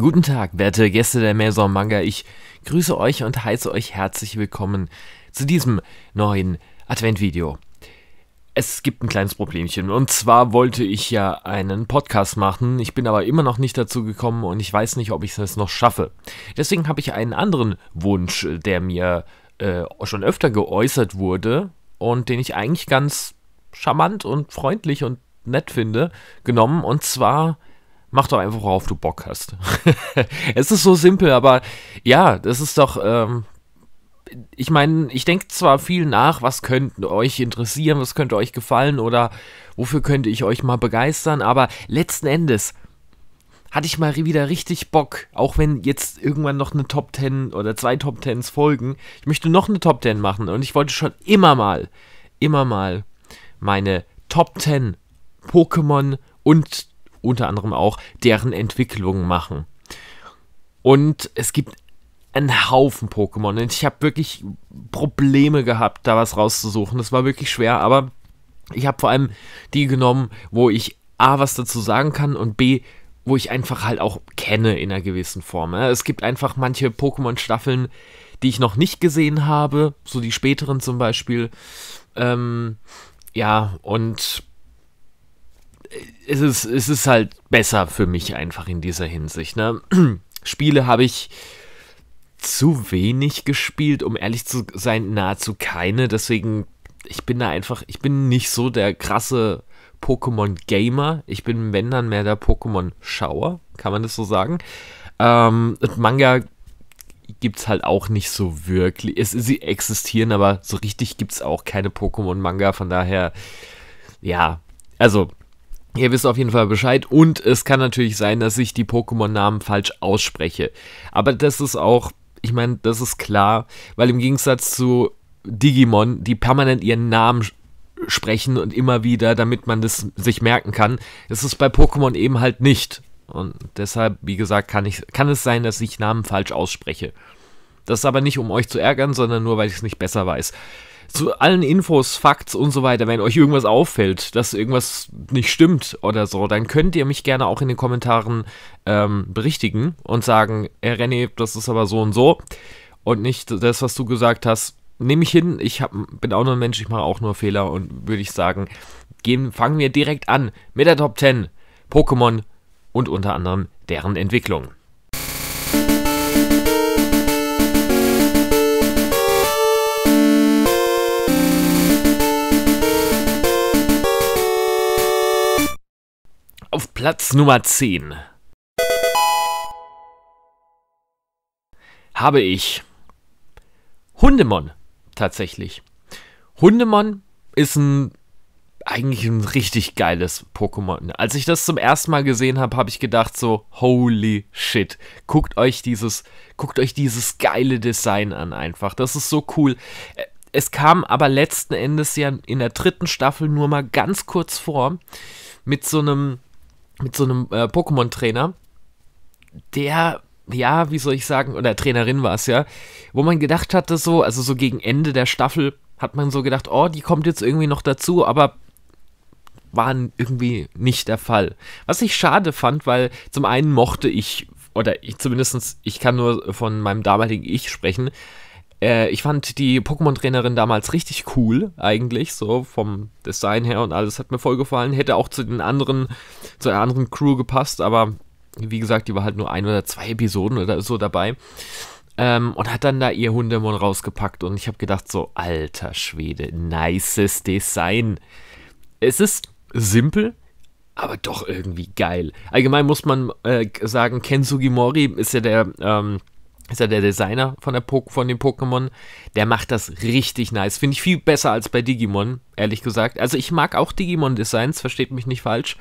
Guten Tag, werte Gäste der Maison Manga. Ich grüße euch und heiße euch herzlich willkommen zu diesem neuen Advent-Video. Es gibt ein kleines Problemchen. Und zwar wollte ich ja einen Podcast machen. Ich bin aber immer noch nicht dazu gekommen und ich weiß nicht, ob ich es noch schaffe. Deswegen habe ich einen anderen Wunsch, der mir äh, schon öfter geäußert wurde und den ich eigentlich ganz charmant und freundlich und nett finde, genommen. Und zwar Mach doch einfach, worauf du Bock hast. es ist so simpel, aber ja, das ist doch. Ähm, ich meine, ich denke zwar viel nach, was könnte euch interessieren, was könnte euch gefallen oder wofür könnte ich euch mal begeistern, aber letzten Endes hatte ich mal wieder richtig Bock, auch wenn jetzt irgendwann noch eine Top 10 oder zwei Top 10s folgen. Ich möchte noch eine Top 10 machen und ich wollte schon immer mal, immer mal meine Top 10 Pokémon und unter anderem auch deren Entwicklung machen. Und es gibt einen Haufen Pokémon. Und ich habe wirklich Probleme gehabt, da was rauszusuchen. Das war wirklich schwer, aber ich habe vor allem die genommen, wo ich A, was dazu sagen kann und B, wo ich einfach halt auch kenne in einer gewissen Form. Ne? Es gibt einfach manche Pokémon-Staffeln, die ich noch nicht gesehen habe, so die späteren zum Beispiel. Ähm, ja, und es ist, es ist halt besser für mich einfach in dieser Hinsicht. Ne? Spiele habe ich zu wenig gespielt, um ehrlich zu sein, nahezu keine. Deswegen, ich bin da einfach, ich bin nicht so der krasse Pokémon-Gamer. Ich bin, wenn dann, mehr der Pokémon-Schauer, kann man das so sagen. Ähm, Manga gibt es halt auch nicht so wirklich. Es, sie existieren, aber so richtig gibt es auch keine Pokémon-Manga. Von daher, ja, also Ihr wisst auf jeden Fall Bescheid und es kann natürlich sein, dass ich die Pokémon-Namen falsch ausspreche. Aber das ist auch, ich meine, das ist klar, weil im Gegensatz zu Digimon, die permanent ihren Namen sprechen und immer wieder, damit man das sich merken kann, ist es bei Pokémon eben halt nicht. Und deshalb, wie gesagt, kann, ich, kann es sein, dass ich Namen falsch ausspreche. Das ist aber nicht, um euch zu ärgern, sondern nur, weil ich es nicht besser weiß zu allen Infos, Facts und so weiter, wenn euch irgendwas auffällt, dass irgendwas nicht stimmt oder so, dann könnt ihr mich gerne auch in den Kommentaren ähm, berichtigen und sagen, Herr René, das ist aber so und so und nicht das, was du gesagt hast. Nehme ich hin, ich hab, bin auch nur ein Mensch, ich mache auch nur Fehler und würde ich sagen, gehen, fangen wir direkt an mit der Top 10 Pokémon und unter anderem deren Entwicklung. auf Platz Nummer 10 habe ich Hundemon tatsächlich. Hundemon ist ein eigentlich ein richtig geiles Pokémon. Als ich das zum ersten Mal gesehen habe, habe ich gedacht so holy shit. Guckt euch dieses guckt euch dieses geile Design an einfach. Das ist so cool. Es kam aber letzten Endes ja in der dritten Staffel nur mal ganz kurz vor mit so einem mit so einem äh, Pokémon-Trainer, der, ja, wie soll ich sagen, oder Trainerin war es ja, wo man gedacht hatte, so, also so gegen Ende der Staffel hat man so gedacht, oh, die kommt jetzt irgendwie noch dazu, aber war irgendwie nicht der Fall. Was ich schade fand, weil zum einen mochte ich, oder ich zumindest, ich kann nur von meinem damaligen Ich sprechen, äh, ich fand die Pokémon-Trainerin damals richtig cool, eigentlich, so vom Design her und alles hat mir voll gefallen. Hätte auch zu den anderen, zu der anderen Crew gepasst, aber wie gesagt, die war halt nur ein oder zwei Episoden oder so dabei. Ähm, und hat dann da ihr Hundemon rausgepackt und ich habe gedacht, so, alter Schwede, nices Design. Es ist simpel, aber doch irgendwie geil. Allgemein muss man äh, sagen, Kensugimori ist ja der ähm, ist ja der Designer von, der po von den Pokémon. Der macht das richtig nice. Finde ich viel besser als bei Digimon, ehrlich gesagt. Also ich mag auch Digimon-Designs, versteht mich nicht falsch.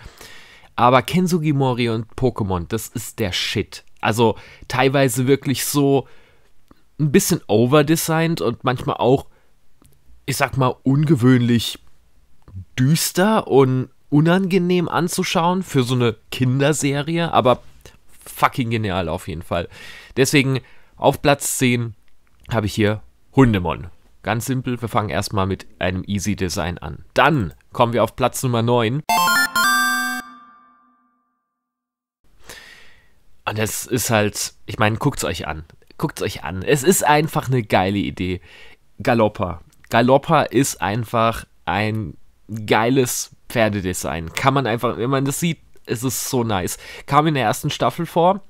Aber Kensugi Mori und Pokémon, das ist der Shit. Also teilweise wirklich so ein bisschen overdesigned und manchmal auch, ich sag mal, ungewöhnlich düster und unangenehm anzuschauen für so eine Kinderserie. Aber fucking genial auf jeden Fall. Deswegen auf Platz 10 habe ich hier Hundemon. Ganz simpel, wir fangen erstmal mit einem Easy Design an. Dann kommen wir auf Platz Nummer 9. Und das ist halt, ich meine, guckt es euch an. Guckt es euch an. Es ist einfach eine geile Idee. Galoppa. Galoppa ist einfach ein geiles Pferdedesign. Kann man einfach, wenn man das sieht, ist es so nice. Kam in der ersten Staffel vor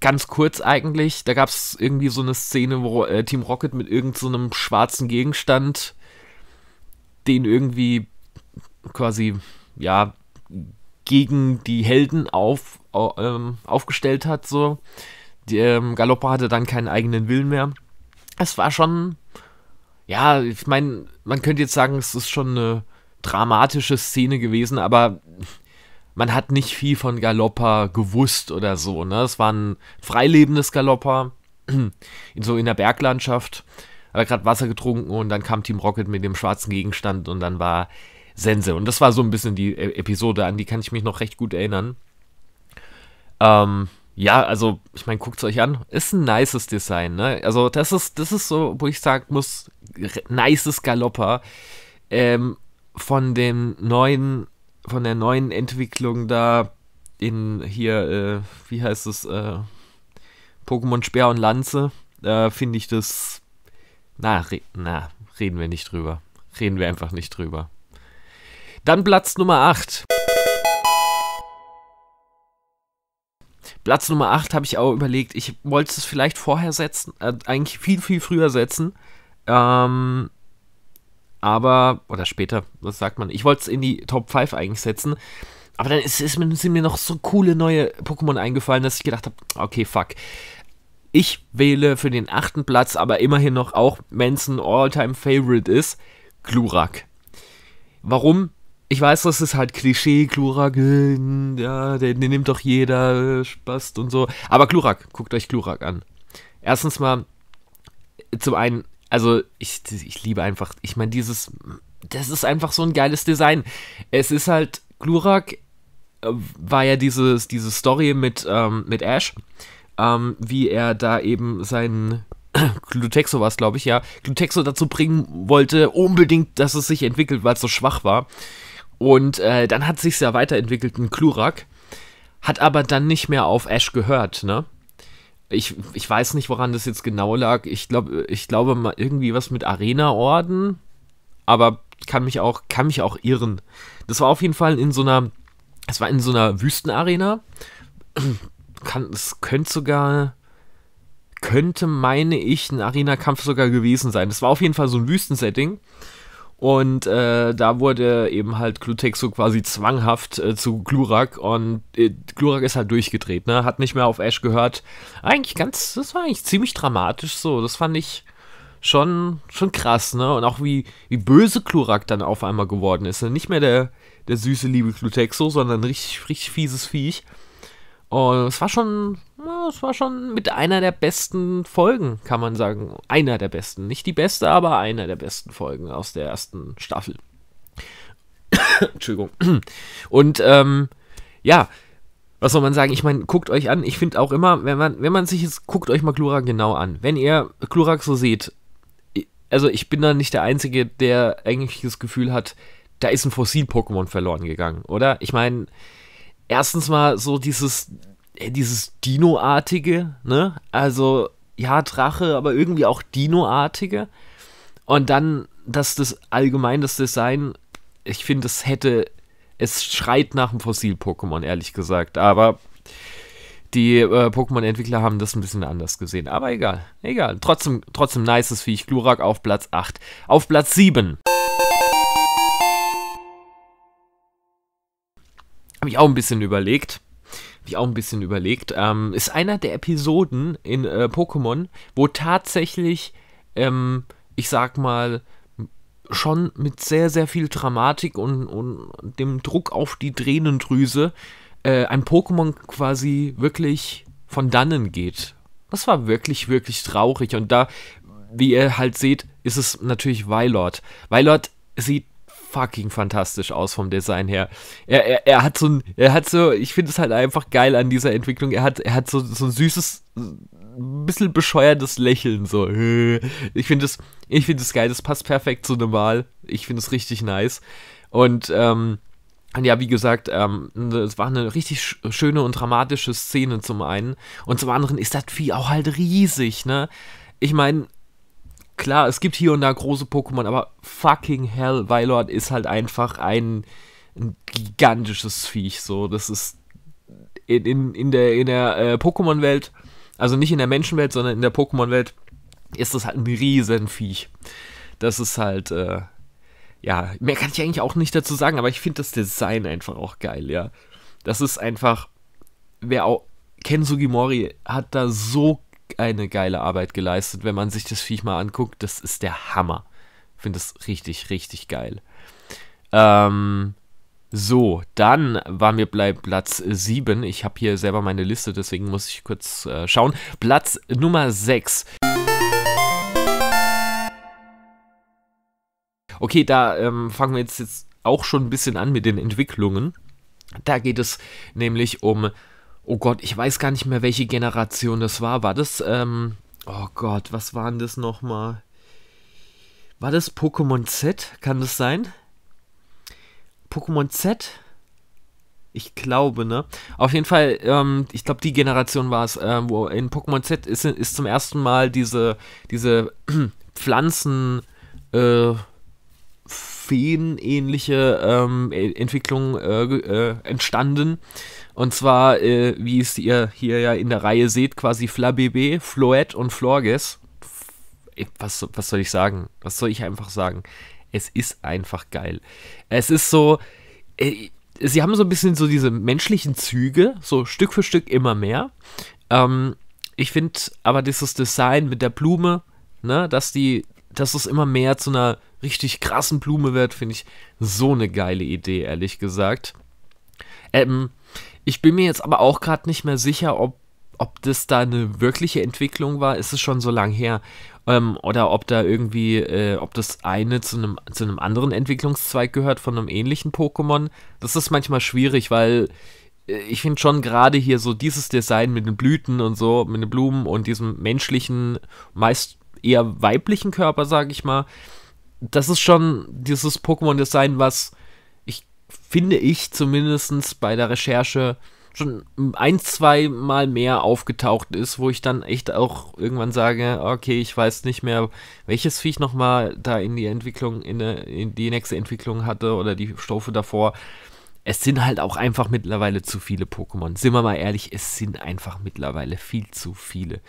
ganz kurz eigentlich, da gab es irgendwie so eine Szene, wo äh, Team Rocket mit irgendeinem so schwarzen Gegenstand den irgendwie quasi, ja, gegen die Helden auf, ähm, aufgestellt hat, so. Die, ähm, Galoppa hatte dann keinen eigenen Willen mehr. Es war schon, ja, ich meine, man könnte jetzt sagen, es ist schon eine dramatische Szene gewesen, aber man hat nicht viel von Galoppa gewusst oder so. Ne? Es war ein freilebendes Galoppa, so in der Berglandschaft. Hat er gerade Wasser getrunken und dann kam Team Rocket mit dem schwarzen Gegenstand und dann war Sense. Und das war so ein bisschen die e-, Episode, an die kann ich mich noch recht gut erinnern. Ähm, ja, also, ich meine, guckt es euch an. Ist ein nices Design, ne? Also, das ist, das ist so, wo ich sagen muss, nices Galoppa. Ähm, von den neuen von der neuen Entwicklung da in hier, äh, wie heißt es, äh, Pokémon Speer und Lanze, äh, finde ich das. Na, re na, reden wir nicht drüber. Reden wir einfach nicht drüber. Dann Platz Nummer 8. Platz Nummer 8 habe ich auch überlegt. Ich wollte es vielleicht vorher setzen, äh, eigentlich viel, viel früher setzen. Ähm, aber, oder später, was sagt man? Ich wollte es in die Top 5 eigentlich setzen. Aber dann ist, ist, sind mir noch so coole neue Pokémon eingefallen, dass ich gedacht habe, okay, fuck. Ich wähle für den achten Platz, aber immerhin noch auch, wenn es ein All-Time-Favorite ist, Glurak. Warum? Ich weiß, das ist halt Klischee, Glurak, äh, ja, den, den, nimmt doch jeder, äh, Spast und so. Aber Glurak, guckt euch Glurak an. Erstens mal, zum einen also ich, ich liebe einfach, ich meine, dieses, das ist einfach so ein geiles Design. Es ist halt, Glurak äh, war ja dieses, diese Story mit, ähm, mit Ash, ähm, wie er da eben seinen Glutexo war es, glaube ich, ja, Glutexo dazu bringen wollte, unbedingt, dass es sich entwickelt, weil es so schwach war. Und äh, dann hat sich ja weiterentwickelt, ein Klurak, hat aber dann nicht mehr auf Ash gehört, ne? ich, ich weiß nicht, woran das jetzt genau lag. Ich glaube, ich glaube mal irgendwie was mit Arena-Orden, aber kann mich auch, kann mich auch irren. Das war auf jeden Fall in so einer, es war in so einer Wüstenarena. Kann, es könnte sogar, könnte, meine ich, ein Arena-Kampf sogar gewesen sein. Das war auf jeden Fall so ein Wüstensetting. setting und äh, da wurde eben halt Klutek so quasi zwanghaft äh, zu Glurak und äh, Glurak ist halt durchgedreht, ne? Hat nicht mehr auf Ash gehört. Eigentlich ganz, das war eigentlich ziemlich dramatisch so. Das fand ich schon, schon krass, ne? Und auch wie, wie böse Glurak dann auf einmal geworden ist. Ne? Nicht mehr der, der süße, liebe Klutexo, sondern richtig, richtig fieses Viech. Und es war schon, es war schon mit einer der besten Folgen, kann man sagen. Einer der besten. Nicht die beste, aber einer der besten Folgen aus der ersten Staffel. Entschuldigung. Und ähm, ja, was soll man sagen? Ich meine, guckt euch an. Ich finde auch immer, wenn man, wenn man sich jetzt, guckt euch mal Glurak genau an. Wenn ihr Glurak so seht, also ich bin da nicht der Einzige, der eigentlich das Gefühl hat, da ist ein Fossil-Pokémon verloren gegangen, oder? Ich meine, erstens mal so dieses, äh, dieses Dino-artige, ne? Also, ja, Drache, aber irgendwie auch Dino-artige. Und dann, dass das allgemein das Design, ich finde, es hätte, es schreit nach einem Fossil-Pokémon, ehrlich gesagt. Aber die äh, Pokémon-Entwickler haben das ein bisschen anders gesehen. Aber egal, egal. Trotzdem, trotzdem nices Viech. Glurak auf Platz 8. Auf Platz 7. Habe ich auch ein bisschen überlegt. Habe ich auch ein bisschen überlegt. Ähm, ist einer der Episoden in äh, Pokémon, wo tatsächlich, ähm, ich sag mal, schon mit sehr, sehr viel Dramatik und, und dem Druck auf die Tränendrüse äh, ein Pokémon quasi wirklich von dannen geht. Das war wirklich, wirklich traurig. Und da, wie ihr halt seht, ist es natürlich Weilord. Weilord sieht fucking fantastisch aus vom Design her. Er, er, er hat so ein, er hat so, ich finde es halt einfach geil an dieser Entwicklung. Er hat, er hat so, so ein süßes, ein bisschen bescheuertes Lächeln, so. Ich finde es, ich geil, das passt perfekt zu normal. Ich finde es richtig nice. Und, ähm, ja, wie gesagt, ähm, es war eine richtig schöne und dramatische Szene zum einen. Und zum anderen ist das Vieh auch halt riesig, ne? Ich meine, klar, es gibt hier und da große Pokémon, aber fucking hell, Weilord ist halt einfach ein, ein gigantisches Viech. So, das ist in, in, in der, in der äh, Pokémon-Welt, also nicht in der Menschenwelt, sondern in der Pokémon-Welt, ist das halt ein Riesenviech. Das ist halt, äh, ja, mehr kann ich eigentlich auch nicht dazu sagen, aber ich finde das Design einfach auch geil, ja. Das ist einfach, wer auch, Ken Sugimori hat da so eine geile Arbeit geleistet, wenn man sich das Viech mal anguckt. Das ist der Hammer. Ich finde das richtig, richtig geil. Ähm, so, dann waren wir bei Platz 7. Ich habe hier selber meine Liste, deswegen muss ich kurz äh, schauen. Platz Nummer 6. Okay, da ähm, fangen wir jetzt, jetzt auch schon ein bisschen an mit den Entwicklungen. Da geht es nämlich um oh Gott, ich weiß gar nicht mehr, welche Generation das war. War das, ähm, oh Gott, was waren das nochmal? War das Pokémon Z? Kann das sein? Pokémon Z? Ich glaube, ne? Auf jeden Fall, ähm, ich glaube, die Generation war es, äh, wo in Pokémon Z ist, ist zum ersten Mal diese, diese Pflanzen, äh, Feen-ähnliche ähm, e-, Entwicklung äh, äh, entstanden. Und zwar, äh, wie es ihr hier ja in der Reihe seht, quasi Flabébé, Floet und Florges. Was, was soll ich sagen? Was soll ich einfach sagen? Es ist einfach geil. Es ist so äh, sie haben so ein bisschen so diese menschlichen Züge, so Stück für Stück immer mehr. Ähm, ich finde aber dieses Design mit der Blume, ne, dass die dass es immer mehr zu einer richtig krassen Blume wird, finde ich so eine geile Idee, ehrlich gesagt. Ähm, ich bin mir jetzt aber auch gerade nicht mehr sicher, ob, ob das da eine wirkliche Entwicklung war. Ist es schon so lang her? Ähm, oder ob da irgendwie, äh, ob das eine zu einem, zu einem anderen Entwicklungszweig gehört von einem ähnlichen Pokémon. Das ist manchmal schwierig, weil äh, ich finde schon gerade hier so dieses Design mit den Blüten und so, mit den Blumen und diesem menschlichen, meist eher weiblichen Körper, sage ich mal. Das ist schon dieses Pokémon-Design, was ich finde ich zumindest bei der Recherche schon ein, zwei Mal mehr aufgetaucht ist, wo ich dann echt auch irgendwann sage, okay, ich weiß nicht mehr, welches Viech nochmal da in die Entwicklung, in, eine, in die nächste Entwicklung hatte oder die Stufe davor. Es sind halt auch einfach mittlerweile zu viele Pokémon. Sind wir mal ehrlich, es sind einfach mittlerweile viel zu viele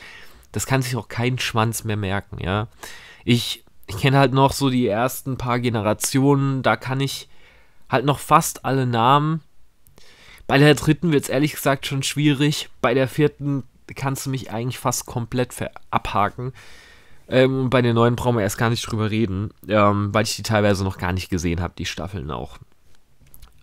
das kann sich auch kein Schwanz mehr merken, ja. Ich, ich kenne halt noch so die ersten paar Generationen, da kann ich halt noch fast alle Namen. Bei der dritten wird es ehrlich gesagt schon schwierig. Bei der vierten kannst du mich eigentlich fast komplett abhaken. Ähm, und bei den neuen brauchen wir erst gar nicht drüber reden, ähm, weil ich die teilweise noch gar nicht gesehen habe, die Staffeln auch.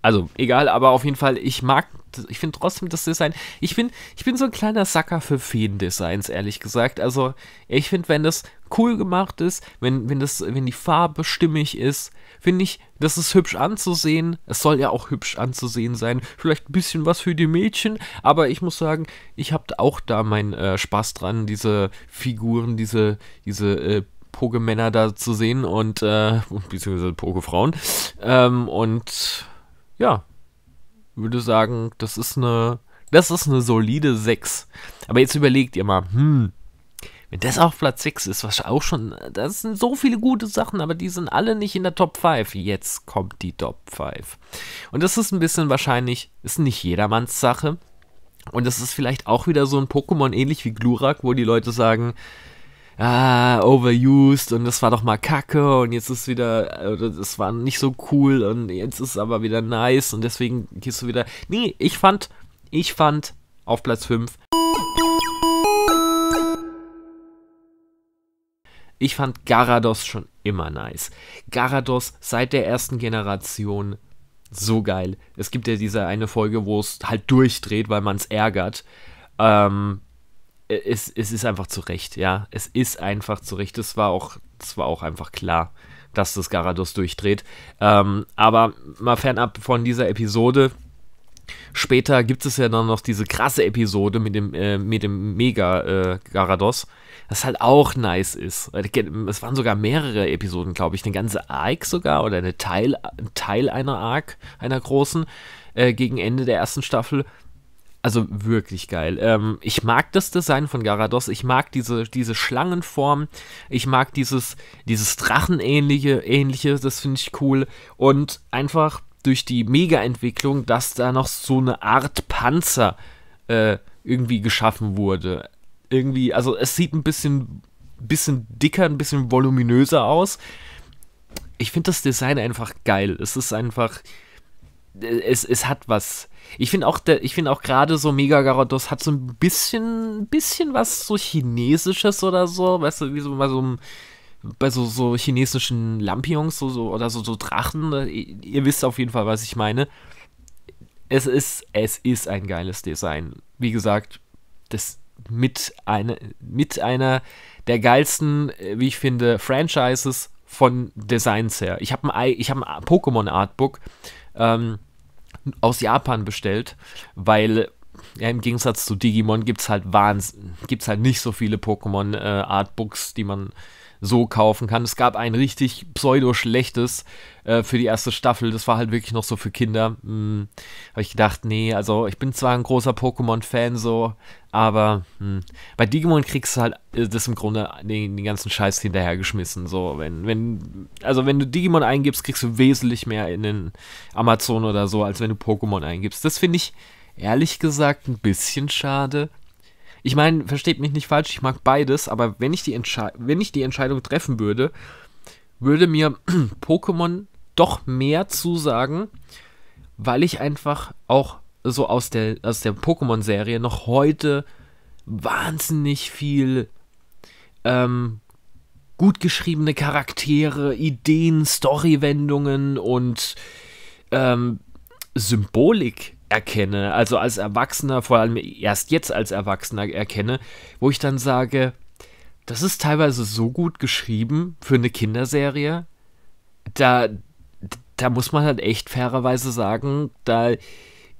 Also, egal, aber auf jeden Fall, ich mag, ich finde trotzdem das Design. Ich bin, ich bin so ein kleiner Sacker für Feen-Designs, ehrlich gesagt. Also, ich finde, wenn das cool gemacht ist, wenn, wenn, das, wenn die Farbe stimmig ist, finde ich, das ist hübsch anzusehen. Es soll ja auch hübsch anzusehen sein. Vielleicht ein bisschen was für die Mädchen, aber ich muss sagen, ich habe auch da meinen äh, Spaß dran, diese Figuren, diese, diese äh, Pogemänner da zu sehen und, äh, beziehungsweise Pogefrauen. Ähm, und ja, würde sagen, das ist eine, das ist eine solide 6. Aber jetzt überlegt ihr mal, hm, wenn das auf Platz 6 ist, was auch schon, das sind so viele gute Sachen, aber die sind alle nicht in der Top 5. Jetzt kommt die Top 5. Und das ist ein bisschen wahrscheinlich, ist nicht jedermanns Sache. Und das ist vielleicht auch wieder so ein Pokémon ähnlich wie Glurak, wo die Leute sagen, ah, overused und das war doch mal kacke und jetzt ist wieder, das war nicht so cool und jetzt ist es aber wieder nice und deswegen gehst du wieder. Nee, ich fand, ich fand auf Platz 5. Ich fand Garados schon immer nice. Garados seit der ersten Generation so geil. Es gibt ja diese eine Folge, wo es halt durchdreht, weil man es ärgert. Ähm, es, es ist einfach zurecht, ja. Es ist einfach zurecht. Es war auch, es war auch einfach klar, dass das Garados durchdreht. Ähm, aber mal fernab von dieser Episode. Später gibt es ja dann noch diese krasse Episode mit dem, äh, mit dem Mega äh, Garados, das halt auch nice ist. Es waren sogar mehrere Episoden, glaube ich, eine ganze Arc sogar oder eine Teil, Teil einer Arc, einer großen, äh, gegen Ende der ersten Staffel, also wirklich geil. Ähm, ich mag das Design von Garados. Ich mag diese, diese Schlangenform. Ich mag dieses, dieses Drachenähnliche. Ähnliche, das finde ich cool. Und einfach durch die Mega-Entwicklung, dass da noch so eine Art Panzer äh, irgendwie geschaffen wurde. Irgendwie, also es sieht ein bisschen, bisschen dicker, ein bisschen voluminöser aus. Ich finde das Design einfach geil. Es ist einfach es, es hat was. Ich finde auch, der, auch gerade so Mega Garados hat so ein bisschen, bisschen was so Chinesisches oder so, weißt du, wie so bei so einem bei so, so chinesischen Lampions so, so, oder so, so Drachen. Ihr, ihr wisst auf jeden Fall, was ich meine. Es ist, es ist ein geiles Design. Wie gesagt, das mit, eine, mit einer der geilsten, äh, wie ich finde, Franchises von Designs her. Ich habe ein, hab ein Pokémon-Artbook ähm, aus Japan bestellt, weil ja, im Gegensatz zu Digimon gibt es halt halt nicht so viele Pokémon-Artbooks, äh, die man so kaufen kann. Es gab ein richtig pseudo-schlechtes äh, für die erste Staffel. Das war halt wirklich noch so für Kinder. Hm, Habe ich gedacht, nee, also ich bin zwar ein großer Pokémon-Fan so, aber hm, bei Digimon kriegst du halt äh, das im Grunde den, den, ganzen Scheiß hinterhergeschmissen. So, wenn, wenn, also wenn du Digimon eingibst, kriegst du wesentlich mehr in den Amazon oder so, als wenn du Pokémon eingibst. Das finde ich ehrlich gesagt ein bisschen schade. Ich meine, versteht mich nicht falsch, ich mag beides, aber wenn ich die, Entsche wenn ich die Entscheidung treffen würde, würde mir Pokémon doch mehr zusagen, weil ich einfach auch so aus der, aus der Pokémon-Serie noch heute wahnsinnig viel ähm, gut geschriebene Charaktere, Ideen, Storywendungen und ähm, Symbolik erkenne, also als Erwachsener, vor allem erst jetzt als Erwachsener erkenne, wo ich dann sage, das ist teilweise so gut geschrieben für eine Kinderserie, da, da muss man halt echt fairerweise sagen, da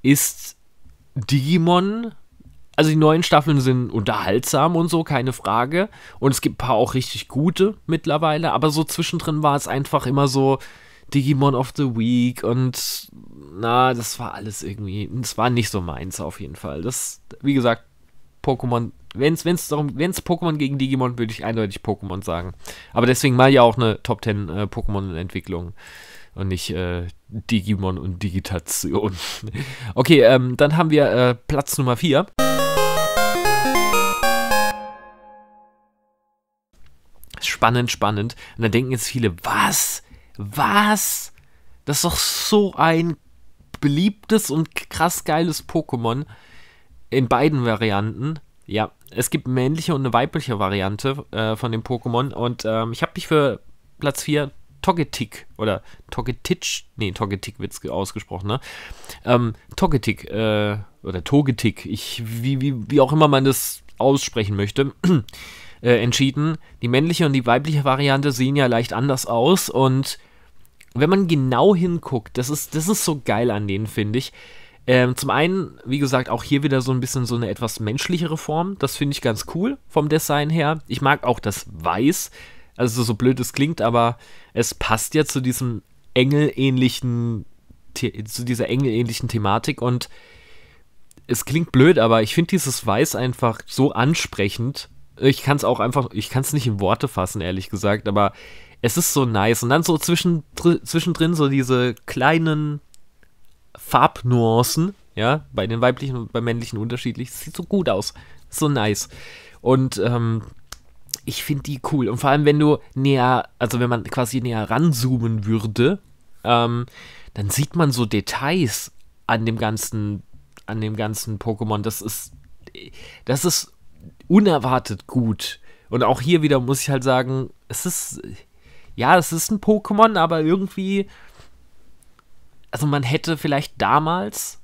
ist Digimon, also die neuen Staffeln sind unterhaltsam und so, keine Frage. Und es gibt ein paar auch richtig gute mittlerweile, aber so zwischendrin war es einfach immer so, Digimon of the Week und na, das war alles irgendwie, es war nicht so meins auf jeden Fall. Das, wie gesagt, Pokémon, wenn es wenn's darum, wenn es Pokémon gegen Digimon, würde ich eindeutig Pokémon sagen. Aber deswegen mal ja auch eine Top 10 äh, Pokémon-Entwicklung und nicht äh, Digimon und Digitation. okay, ähm, dann haben wir äh, Platz Nummer 4. Spannend, spannend. Und dann denken jetzt viele, was? Was? Das ist doch so ein beliebtes und krass geiles Pokémon. In beiden Varianten. Ja, es gibt männliche und eine weibliche Variante äh, von dem Pokémon. Und ähm, ich habe mich für Platz 4 Togetic oder Togetitsch, nee, Togetic wird es ausgesprochen, ne? Ähm, Togetic, äh, oder Togetic, ich, wie, wie, wie auch immer man das aussprechen möchte. Äh, entschieden. Die männliche und die weibliche Variante sehen ja leicht anders aus und wenn man genau hinguckt, das ist, das ist so geil an denen, finde ich. Ähm, zum einen, wie gesagt, auch hier wieder so ein bisschen so eine etwas menschlichere Form. Das finde ich ganz cool vom Design her. Ich mag auch das Weiß. Also so blöd es klingt, aber es passt ja zu diesem engelähnlichen, zu dieser engelähnlichen Thematik und es klingt blöd, aber ich finde dieses Weiß einfach so ansprechend ich kann es auch einfach, ich kann es nicht in Worte fassen, ehrlich gesagt, aber es ist so nice. Und dann so zwischendrin, zwischendrin so diese kleinen Farbnuancen, ja, bei den weiblichen und bei männlichen unterschiedlich. Das sieht so gut aus. So nice. Und ähm, ich finde die cool. Und vor allem, wenn du näher, also wenn man quasi näher ranzoomen würde, ähm, dann sieht man so Details an dem ganzen, an dem ganzen Pokémon. Das ist, das ist unerwartet gut. Und auch hier wieder muss ich halt sagen, es ist, ja, es ist ein Pokémon, aber irgendwie, also man hätte vielleicht damals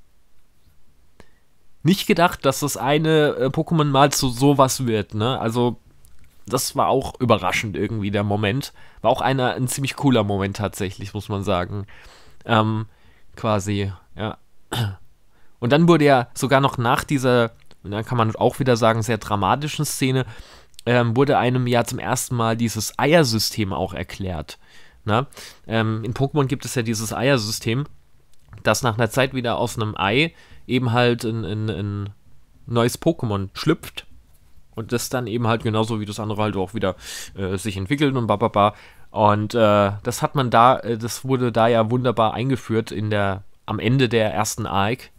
nicht gedacht, dass das eine äh, Pokémon mal zu sowas wird, ne? Also, das war auch überraschend irgendwie der Moment. War auch einer, ein ziemlich cooler Moment tatsächlich, muss man sagen. Ähm, quasi, ja. Und dann wurde ja sogar noch nach dieser und dann kann man auch wieder sagen, sehr dramatischen Szene, ähm, wurde einem ja zum ersten Mal dieses Eiersystem auch erklärt. Na? Ne? Ähm, in Pokémon gibt es ja dieses Eiersystem, das nach einer Zeit wieder aus einem Ei eben halt ein, ein, ein neues Pokémon schlüpft und das dann eben halt genauso wie das andere halt auch wieder äh, sich entwickelt und bababa. Und äh, das hat man da, äh, das wurde da ja wunderbar eingeführt in der, am Ende der ersten Arc,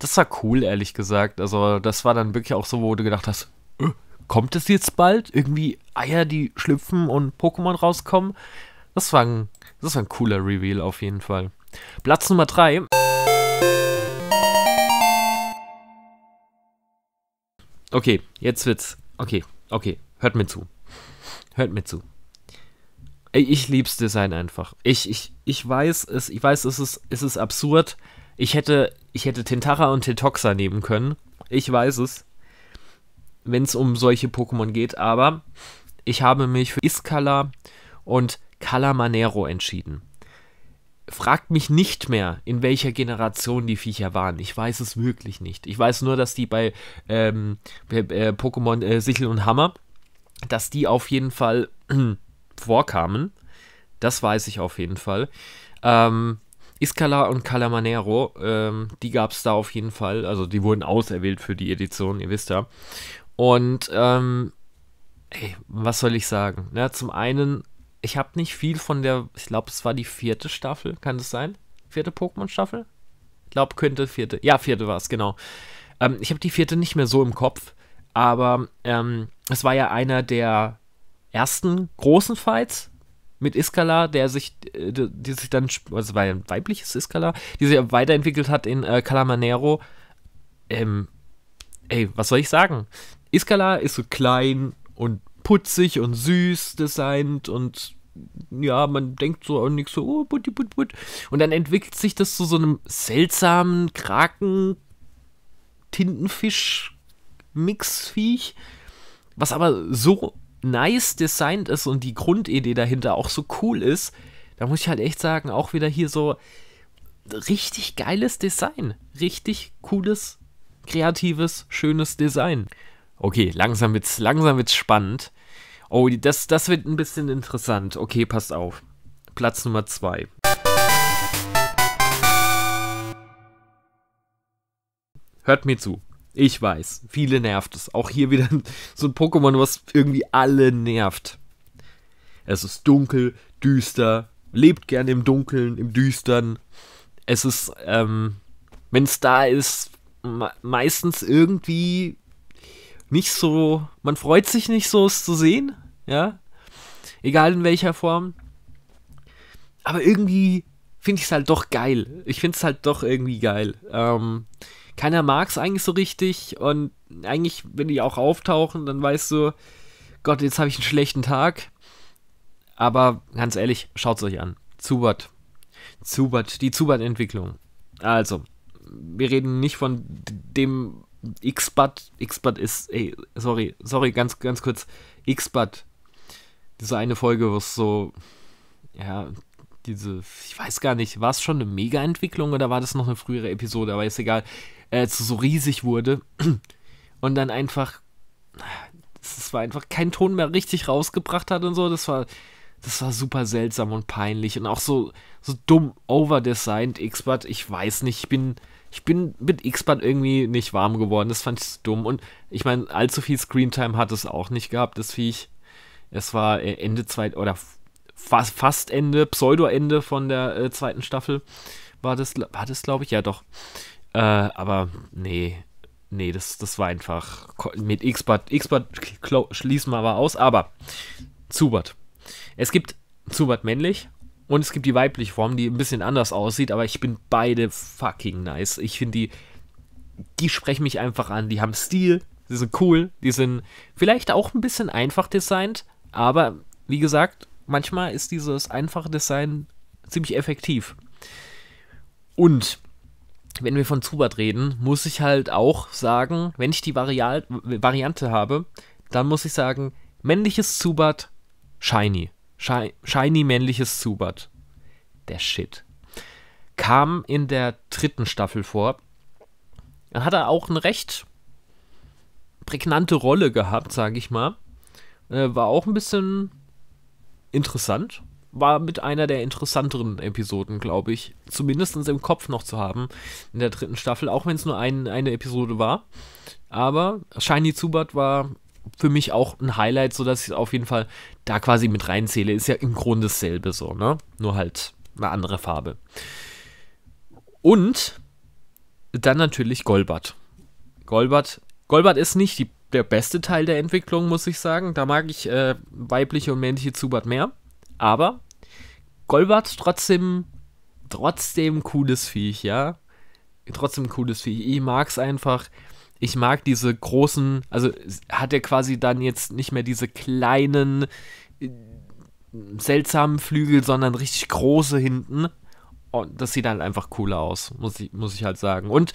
das war cool, ehrlich gesagt. Also, das war dann wirklich auch so, wo du gedacht hast, äh, kommt es jetzt bald? Irgendwie Eier, die schlüpfen und Pokémon rauskommen. Das war ein, das war ein cooler Reveal auf jeden Fall. Platz Nummer 3. Okay, jetzt wird's. Okay, okay, hört mir zu. Hört mir zu. Ich lieb's Design einfach. Ich, ich, ich weiß, es, ich weiß, es ist, es ist absurd, ich hätte, ich hätte Tintara und Tetoxa nehmen können. Ich weiß es. Wenn es um solche Pokémon geht, aber ich habe mich für Iskala und Calamanero entschieden. Fragt mich nicht mehr, in welcher Generation die Viecher waren. Ich weiß es wirklich nicht. Ich weiß nur, dass die bei, ähm, bei äh, Pokémon äh, Sichel und Hammer, dass die auf jeden Fall äh, vorkamen. Das weiß ich auf jeden Fall. Ähm, Iscala und Calamanero, ähm, die gab es da auf jeden Fall. Also die wurden auserwählt für die Edition, ihr wisst ja. Und ähm, ey, was soll ich sagen? Ja, zum einen, ich habe nicht viel von der, ich glaube, es war die vierte Staffel, kann das sein? Vierte Pokémon-Staffel? Ich glaube, könnte vierte. Ja, vierte war es, genau. Ähm, ich habe die vierte nicht mehr so im Kopf, aber ähm, es war ja einer der ersten großen Fights mit Iskala, der sich, äh, die sich dann, also war ein weibliches Iskala, die sich weiterentwickelt hat in äh, Calamanero. Ähm, ey, was soll ich sagen? Iskala ist so klein und putzig und süß designt und ja, man denkt so auch nichts so, oh, putti, butti, butti. Und dann entwickelt sich das zu so einem seltsamen Kraken, Tintenfisch, Mixviech, was aber so nice designt ist und die Grundidee dahinter auch so cool ist, da muss ich halt echt sagen, auch wieder hier so richtig geiles Design. Richtig cooles, kreatives, schönes Design. Okay, langsam wird's, langsam wird's spannend. Oh, das, das wird ein bisschen interessant. Okay, passt auf. Platz Nummer 2. Hört mir zu. Ich weiß, viele nervt es. Auch hier wieder so ein Pokémon, was irgendwie alle nervt. Es ist dunkel, düster, lebt gerne im Dunkeln, im Düstern. Es ist, ähm, wenn es da ist, meistens irgendwie nicht so, man freut sich nicht so, es zu sehen, ja. Egal in welcher Form. Aber irgendwie finde ich es halt doch geil. Ich finde es halt doch irgendwie geil. Ähm, keiner mag es eigentlich so richtig und eigentlich, wenn die auch auftauchen, dann weißt du, Gott, jetzt habe ich einen schlechten Tag. Aber ganz ehrlich, schaut es euch an. Zubat. Zubat, die Zubat-Entwicklung. Also, wir reden nicht von dem X-Bat. X-Bat ist, ey, sorry, sorry, ganz, ganz kurz. X-Bat. Diese eine Folge, wo es so, ja, diese, ich weiß gar nicht, war es schon eine Mega-Entwicklung oder war das noch eine frühere Episode, aber ist egal äh, so riesig wurde und dann einfach, es war einfach kein Ton mehr richtig rausgebracht hat und so. Das war, das war super seltsam und peinlich und auch so, so dumm overdesigned X-Bad. Ich weiß nicht, ich bin, ich bin mit X-Bad irgendwie nicht warm geworden. Das fand ich so dumm. Und ich meine, allzu viel Screentime hat es auch nicht gehabt, das Viech. Es war äh, Ende zweit oder fast, fast Ende, Pseudo-Ende von der äh, zweiten Staffel war das, war das glaube ich, ja doch. Äh, aber nee, nee, das, das war einfach mit x Xbat schließen wir aber aus, aber Zubat. Es gibt Zubat männlich und es gibt die weibliche Form, die ein bisschen anders aussieht, aber ich bin beide fucking nice. Ich finde die, die sprechen mich einfach an, die haben Stil, die sind cool, die sind vielleicht auch ein bisschen einfach designt, aber wie gesagt, manchmal ist dieses einfache Design ziemlich effektiv. Und wenn wir von Zubat reden, muss ich halt auch sagen, wenn ich die Varial Variante habe, dann muss ich sagen, männliches Zubat, shiny. shiny männliches Zubat. Der Shit. Kam in der dritten Staffel vor. Dann hat er auch eine recht prägnante Rolle gehabt, sage ich mal. Äh, war auch ein bisschen interessant war mit einer der interessanteren Episoden, glaube ich. Zumindest im Kopf noch zu haben in der dritten Staffel, auch wenn es nur ein, eine Episode war. Aber Shiny Zubat war für mich auch ein Highlight, sodass ich es auf jeden Fall da quasi mit reinzähle. Ist ja im Grunde dasselbe so, ne? Nur halt eine andere Farbe. Und dann natürlich Golbat. Golbat, Golbat ist nicht die, der beste Teil der Entwicklung, muss ich sagen. Da mag ich äh, weibliche und männliche Zubat mehr. Aber Golbert trotzdem, trotzdem cooles Viech, ja. Trotzdem cooles Viech. Ich mag es einfach. Ich mag diese großen, also hat er quasi dann jetzt nicht mehr diese kleinen, äh, seltsamen Flügel, sondern richtig große hinten. Und das sieht halt einfach cooler aus, muss ich, muss ich halt sagen. Und,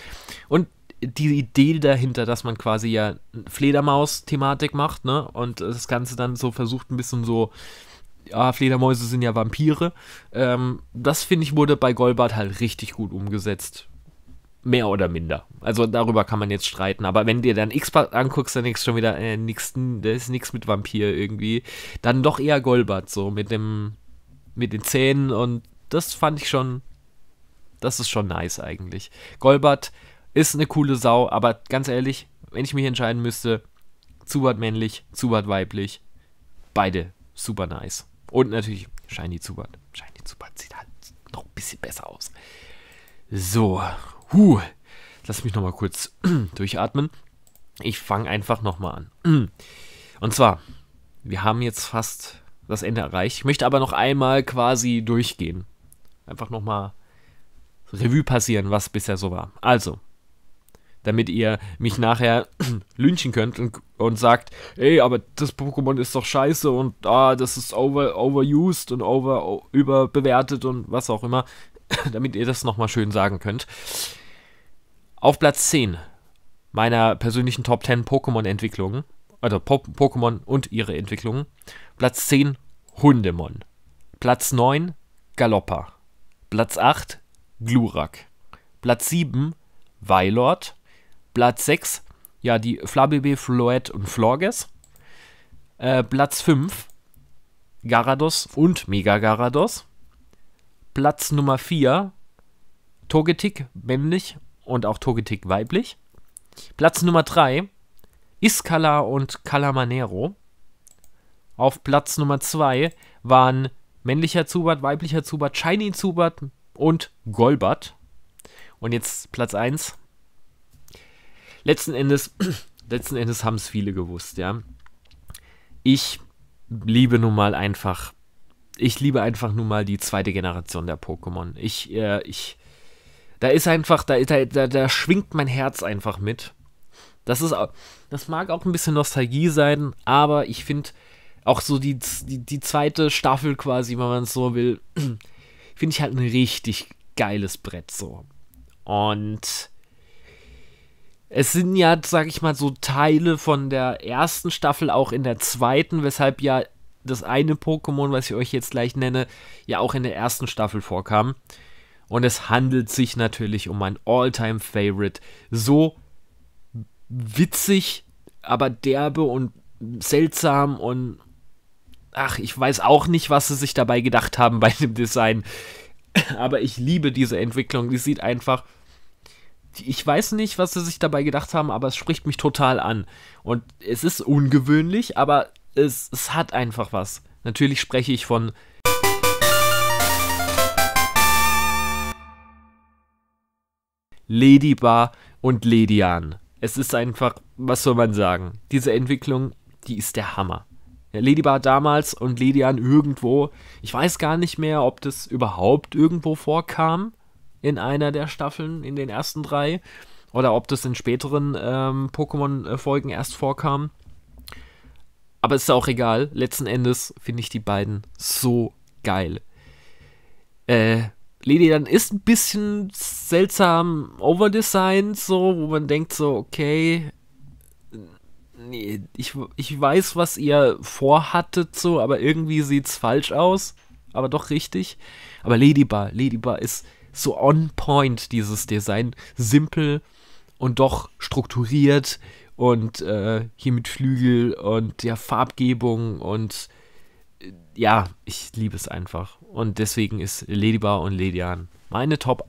und die Idee dahinter, dass man quasi ja Fledermaus-Thematik macht, ne? Und das Ganze dann so versucht, ein bisschen so ah, Fledermäuse sind ja Vampire. Ähm, das finde ich wurde bei Golbart halt richtig gut umgesetzt. Mehr oder minder. Also darüber kann man jetzt streiten. Aber wenn dir dann X-Part anguckst, dann ist schon wieder, äh, nix, da ist nichts mit Vampir irgendwie. Dann doch eher Golbart so mit dem, mit den Zähnen und das fand ich schon, das ist schon nice eigentlich. Golbart ist eine coole Sau, aber ganz ehrlich, wenn ich mich entscheiden müsste, zu weit männlich, zu weit weiblich, beide super nice. Und natürlich Shiny Zubat. Shiny Zubat sieht halt noch ein bisschen besser aus. So, huh. Lass mich nochmal kurz durchatmen. Ich fange einfach nochmal an. Und zwar, wir haben jetzt fast das Ende erreicht. Ich möchte aber noch einmal quasi durchgehen. Einfach nochmal Revue passieren, was bisher so war. Also, damit ihr mich nachher lynchen könnt und, und sagt, ey, aber das Pokémon ist doch scheiße und ah, das ist over, overused und over, überbewertet und was auch immer, damit ihr das nochmal schön sagen könnt. Auf Platz 10 meiner persönlichen Top 10 Pokémon-Entwicklungen, also Pokémon und ihre Entwicklungen. Platz 10 Hundemon. Platz 9 Galoppa. Platz 8 Glurak. Platz 7 Weilord. Platz 6, ja, die Flabébé, Floet und Florges. Äh, Platz 5, Garados und Mega Garados. Platz Nummer 4, Togetic männlich und auch Togetic weiblich. Platz Nummer 3, Iskala und Calamanero. Auf Platz Nummer 2 waren männlicher Zubat, weiblicher Zubat, Shiny Zubat und Golbat. Und jetzt Platz 1, letzten Endes, letzten Endes haben es viele gewusst, ja. Ich liebe nun mal einfach, ich liebe einfach nun mal die zweite Generation der Pokémon. Ich, äh, ich, da ist einfach, da, da, da schwingt mein Herz einfach mit. Das ist, das mag auch ein bisschen Nostalgie sein, aber ich finde auch so die, die, die zweite Staffel quasi, wenn man es so will, finde ich halt ein richtig geiles Brett so. Und es sind ja, sag ich mal, so Teile von der ersten Staffel auch in der zweiten, weshalb ja das eine Pokémon, was ich euch jetzt gleich nenne, ja auch in der ersten Staffel vorkam. Und es handelt sich natürlich um mein alltime favorite So witzig, aber derbe und seltsam und ach, ich weiß auch nicht, was sie sich dabei gedacht haben bei dem Design. Aber ich liebe diese Entwicklung. Die sieht einfach ich weiß nicht, was sie sich dabei gedacht haben, aber es spricht mich total an. Und es ist ungewöhnlich, aber es, es hat einfach was. Natürlich spreche ich von Lady Bar und Ledian. Es ist einfach, was soll man sagen? Diese Entwicklung, die ist der Hammer. Lady Bar damals und Ledian irgendwo. Ich weiß gar nicht mehr, ob das überhaupt irgendwo vorkam in einer der Staffeln, in den ersten drei, oder ob das in späteren ähm, Pokémon-Folgen erst vorkam. Aber ist auch egal. Letzten Endes finde ich die beiden so geil. Äh, Lady dann ist ein bisschen seltsam overdesigned, so, wo man denkt so, okay, nee, ich, ich weiß, was ihr vorhattet, so, aber irgendwie sieht's falsch aus, aber doch richtig. Aber Ladybar, Ladybar ist so on point, dieses Design. Simpel und doch strukturiert und äh, hier mit Flügel und der ja, Farbgebung und äh, ja, ich liebe es einfach. Und deswegen ist Ladybar und Ledian meine Top,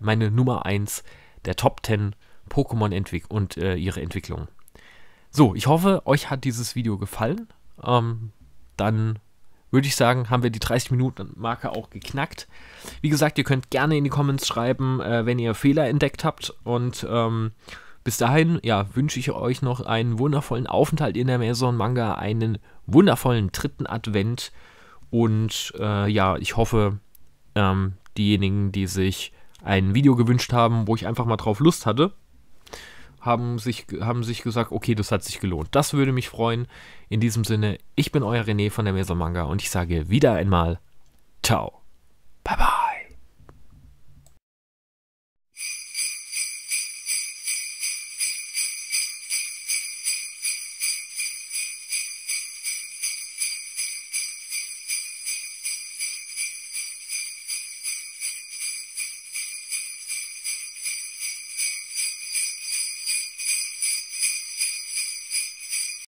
meine Nummer 1 der Top 10 Pokémon und äh, ihre Entwicklung. So, ich hoffe, euch hat dieses Video gefallen. Ähm, dann würde ich sagen, haben wir die 30-Minuten-Marke auch geknackt. Wie gesagt, ihr könnt gerne in die Comments schreiben, äh, wenn ihr Fehler entdeckt habt. Und ähm, bis dahin, ja, wünsche ich euch noch einen wundervollen Aufenthalt in der Maison Manga, einen wundervollen dritten Advent. Und äh, ja, ich hoffe, ähm, diejenigen, die sich ein Video gewünscht haben, wo ich einfach mal drauf Lust hatte, haben sich, haben sich gesagt, okay, das hat sich gelohnt. Das würde mich freuen. In diesem Sinne, ich bin euer René von der Mesa Manga und ich sage wieder einmal, ciao.